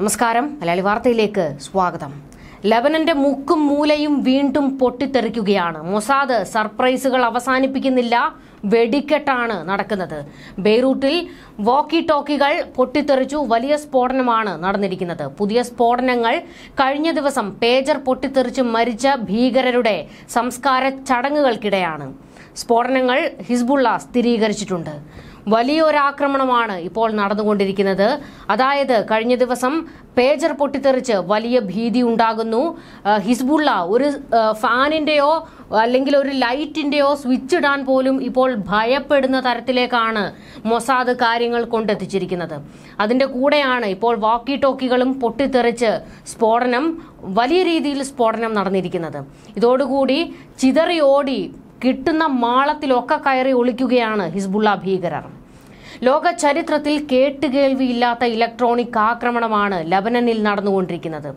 നമസ്കാരം മലയാളി വാർത്തയിലേക്ക് സ്വാഗതം ലബനന്റെ മുക്കും മൂലയും വീണ്ടും പൊട്ടിത്തെറിക്കുകയാണ് മൊസാദ് സർപ്രൈസുകൾ അവസാനിപ്പിക്കുന്നില്ല വെടിക്കെട്ടാണ് നടക്കുന്നത് ബെയ്റൂട്ടിൽ വോക്കി ടോക്കികൾ പൊട്ടിത്തെറിച്ചു വലിയ സ്ഫോടനമാണ് നടന്നിരിക്കുന്നത് പുതിയ സ്ഫോടനങ്ങൾ കഴിഞ്ഞ ദിവസം പേജർ പൊട്ടിത്തെറിച്ച് മരിച്ച ഭീകരരുടെ സംസ്കാര ചടങ്ങുകൾക്കിടെയാണ് സ്ഫോടനങ്ങൾ ഹിസ്ബുള്ള സ്ഥിരീകരിച്ചിട്ടുണ്ട് വലിയൊരാക്രമണമാണ് ഇപ്പോൾ നടന്നുകൊണ്ടിരിക്കുന്നത് അതായത് കഴിഞ്ഞ ദിവസം പേജർ പൊട്ടിത്തെറിച്ച് വലിയ ഭീതി ഉണ്ടാകുന്നു ഹിസ്ബുള്ള ഒരു ഫാനിന്റെയോ അല്ലെങ്കിൽ ഒരു ലൈറ്റിന്റെയോ സ്വിച്ച് ഇടാൻ പോലും ഇപ്പോൾ ഭയപ്പെടുന്ന തരത്തിലേക്കാണ് മൊസാദ് കാര്യങ്ങൾ കൊണ്ടെത്തിച്ചിരിക്കുന്നത് അതിന്റെ കൂടെയാണ് ഇപ്പോൾ വാക്കി ടോക്കികളും പൊട്ടിത്തെറിച്ച് സ്ഫോടനം വലിയ രീതിയിൽ സ്ഫോടനം നടന്നിരിക്കുന്നത് ഇതോടുകൂടി ചിതറി ഓടി കിട്ടുന്ന മാളത്തിലൊക്കെ കയറി ഒളിക്കുകയാണ് ഹിസ്ബുള്ള ഭീകരർ ലോക ചരിത്രത്തിൽ കേട്ടുകേൾവിയില്ലാത്ത ഇലക്ട്രോണിക് ആക്രമണമാണ് ലബനനിൽ നടന്നുകൊണ്ടിരിക്കുന്നത്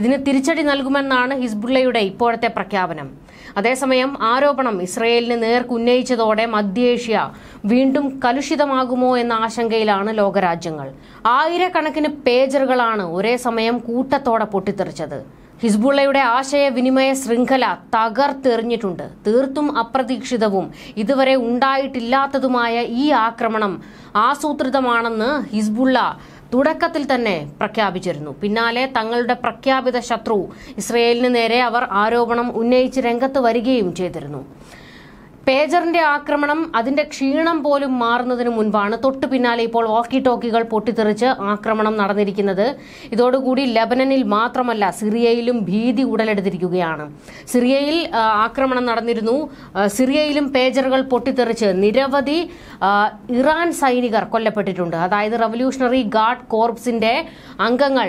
ഇതിന് തിരിച്ചടി നൽകുമെന്നാണ് ഹിസ്ബുള്ളയുടെ ഇപ്പോഴത്തെ പ്രഖ്യാപനം അതേസമയം ആരോപണം ഇസ്രയേലിന് നേർക്കുന്നയിച്ചതോടെ മധ്യേഷ്യ വീണ്ടും കലുഷിതമാകുമോ എന്ന ആശങ്കയിലാണ് ലോകരാജ്യങ്ങൾ ആയിരക്കണക്കിന് പേജറുകളാണ് ഒരേ സമയം കൂട്ടത്തോടെ പൊട്ടിത്തെറിച്ചത് ഹിസ്ബുള്ളയുടെ ആശയവിനിമയ ശൃംഖല തകർത്തെറിഞ്ഞിട്ടുണ്ട് തീർത്തും അപ്രതീക്ഷിതവും ഇതുവരെ ഉണ്ടായിട്ടില്ലാത്തതുമായ ഈ ആക്രമണം ആസൂത്രിതമാണെന്ന് ഹിസ്ബുള്ള തുടക്കത്തിൽ തന്നെ പ്രഖ്യാപിച്ചിരുന്നു പിന്നാലെ തങ്ങളുടെ പ്രഖ്യാപിത ശത്രു ഇസ്രയേലിന് നേരെ അവർ ആരോപണം ഉന്നയിച്ച് രംഗത്ത് വരികയും ചെയ്തിരുന്നു പേജറിന്റെ ആക്രമണം അതിന്റെ ക്ഷീണം പോലും മാറുന്നതിന് മുൻപാണ് തൊട്ടു പിന്നാലെ ഇപ്പോൾ വാക്കി ടോക്കികൾ പൊട്ടിത്തെറിച്ച് ആക്രമണം നടന്നിരിക്കുന്നത് ഇതോടുകൂടി ലബനനിൽ മാത്രമല്ല സിറിയയിലും ഭീതി ഉടലെടുത്തിരിക്കുകയാണ് സിറിയയിൽ ആക്രമണം നടന്നിരുന്നു സിറിയയിലും പേജറുകൾ പൊട്ടിത്തെറിച്ച് നിരവധി ഇറാൻ സൈനികർ കൊല്ലപ്പെട്ടിട്ടുണ്ട് അതായത് റവല്യൂഷണറി ഗാർഡ് കോർപ്സിന്റെ അംഗങ്ങൾ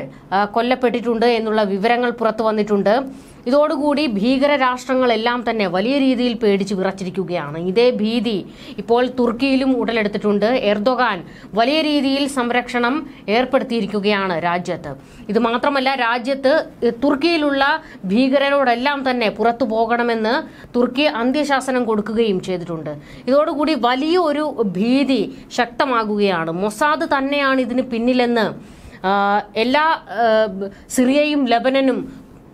കൊല്ലപ്പെട്ടിട്ടുണ്ട് എന്നുള്ള വിവരങ്ങൾ പുറത്തു വന്നിട്ടുണ്ട് ഇതോടുകൂടി ഭീകര രാഷ്ട്രങ്ങളെല്ലാം തന്നെ വലിയ രീതിയിൽ പേടിച്ചു വിറച്ചിരിക്കുകയാണ് ഇതേ ഭീതി ഇപ്പോൾ തുർക്കിയിലും ഉടലെടുത്തിട്ടുണ്ട് എർദോഗാൻ വലിയ രീതിയിൽ സംരക്ഷണം ഏർപ്പെടുത്തിയിരിക്കുകയാണ് രാജ്യത്ത് ഇത് മാത്രമല്ല രാജ്യത്ത് തുർക്കിയിലുള്ള ഭീകരരോടെല്ലാം തന്നെ പുറത്തു പോകണമെന്ന് തുർക്കി അന്ത്യശാസനം കൊടുക്കുകയും ചെയ്തിട്ടുണ്ട് ഇതോടുകൂടി വലിയ ഒരു ഭീതി ശക്തമാകുകയാണ് മൊസാദ് തന്നെയാണ് ഇതിന് പിന്നിലെന്ന് എല്ലാ സിറിയയും ലബനനും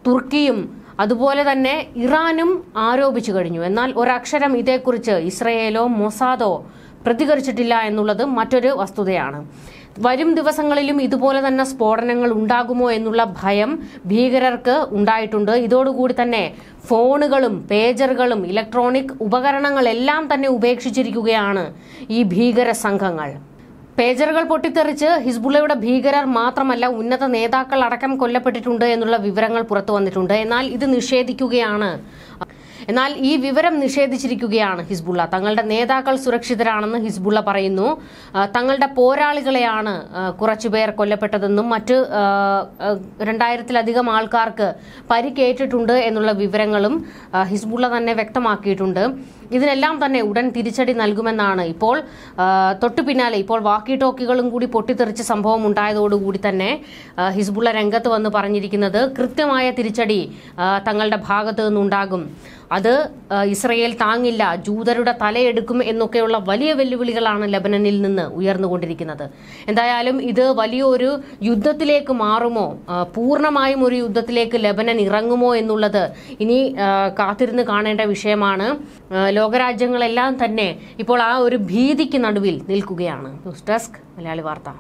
തുർക്കിയും അതുപോലെ തന്നെ ഇറാനും ആരോപിച്ചു കഴിഞ്ഞു എന്നാൽ ഒരക്ഷരം ഇതേക്കുറിച്ച് ഇസ്രയേലോ മൊസാദോ പ്രതികരിച്ചിട്ടില്ല എന്നുള്ളത് മറ്റൊരു വസ്തുതയാണ് വരും ദിവസങ്ങളിലും ഇതുപോലെ തന്നെ സ്ഫോടനങ്ങൾ ഉണ്ടാകുമോ എന്നുള്ള ഭയം ഭീകരർക്ക് ഉണ്ടായിട്ടുണ്ട് ഇതോടുകൂടി തന്നെ ഫോണുകളും പേജറുകളും ഇലക്ട്രോണിക് ഉപകരണങ്ങളെല്ലാം തന്നെ ഉപേക്ഷിച്ചിരിക്കുകയാണ് ഈ ഭീകര സംഘങ്ങൾ പേജറുകൾ പൊട്ടിത്തെറിച്ച് ഹിസ്ബുള്ളയുടെ ഭീകരർ മാത്രമല്ല ഉന്നത നേതാക്കൾ അടക്കം കൊല്ലപ്പെട്ടിട്ടുണ്ട് എന്നുള്ള വിവരങ്ങൾ പുറത്തു വന്നിട്ടുണ്ട് എന്നാൽ ഇത് നിഷേധിക്കുകയാണ് എന്നാൽ ഈ വിവരം നിഷേധിച്ചിരിക്കുകയാണ് ഹിസ്ബുള്ള തങ്ങളുടെ നേതാക്കൾ സുരക്ഷിതരാണെന്ന് ഹിസ്ബുള്ള പറയുന്നു തങ്ങളുടെ പോരാളികളെയാണ് കുറച്ചുപേർ കൊല്ലപ്പെട്ടതെന്നും മറ്റ് രണ്ടായിരത്തിലധികം ആൾക്കാർക്ക് പരിക്കേറ്റിട്ടുണ്ട് എന്നുള്ള വിവരങ്ങളും ഹിസ്ബുള്ള തന്നെ വ്യക്തമാക്കിയിട്ടുണ്ട് ഇതിനെല്ലാം തന്നെ ഉടൻ തിരിച്ചടി നൽകുമെന്നാണ് ഇപ്പോൾ തൊട്ടു പിന്നാലെ ഇപ്പോൾ വാക്കി ടോക്കികളും കൂടി പൊട്ടിത്തെറിച്ച സംഭവം ഉണ്ടായതോടുകൂടി തന്നെ ഹിസ്ബുള്ള രംഗത്ത് വന്ന് പറഞ്ഞിരിക്കുന്നത് കൃത്യമായ തിരിച്ചടി തങ്ങളുടെ ഭാഗത്ത് നിന്നുണ്ടാകും അത് ഇസ്രയേൽ താങ്ങില്ല ജൂതരുടെ തലയെടുക്കും എന്നൊക്കെയുള്ള വലിയ വെല്ലുവിളികളാണ് ലബനനിൽ നിന്ന് ഉയർന്നുകൊണ്ടിരിക്കുന്നത് എന്തായാലും ഇത് വലിയൊരു യുദ്ധത്തിലേക്ക് മാറുമോ പൂർണ്ണമായും ഒരു യുദ്ധത്തിലേക്ക് ലബനൻ ഇറങ്ങുമോ എന്നുള്ളത് ഇനി കാത്തിരുന്ന് കാണേണ്ട വിഷയമാണ് ലോകരാജ്യങ്ങളെല്ലാം തന്നെ ഇപ്പോൾ ആ ഒരു ഭീതിക്ക് നടുവിൽ നിൽക്കുകയാണ് ന്യൂസ് ഡെസ്ക് മലയാളി വാർത്ത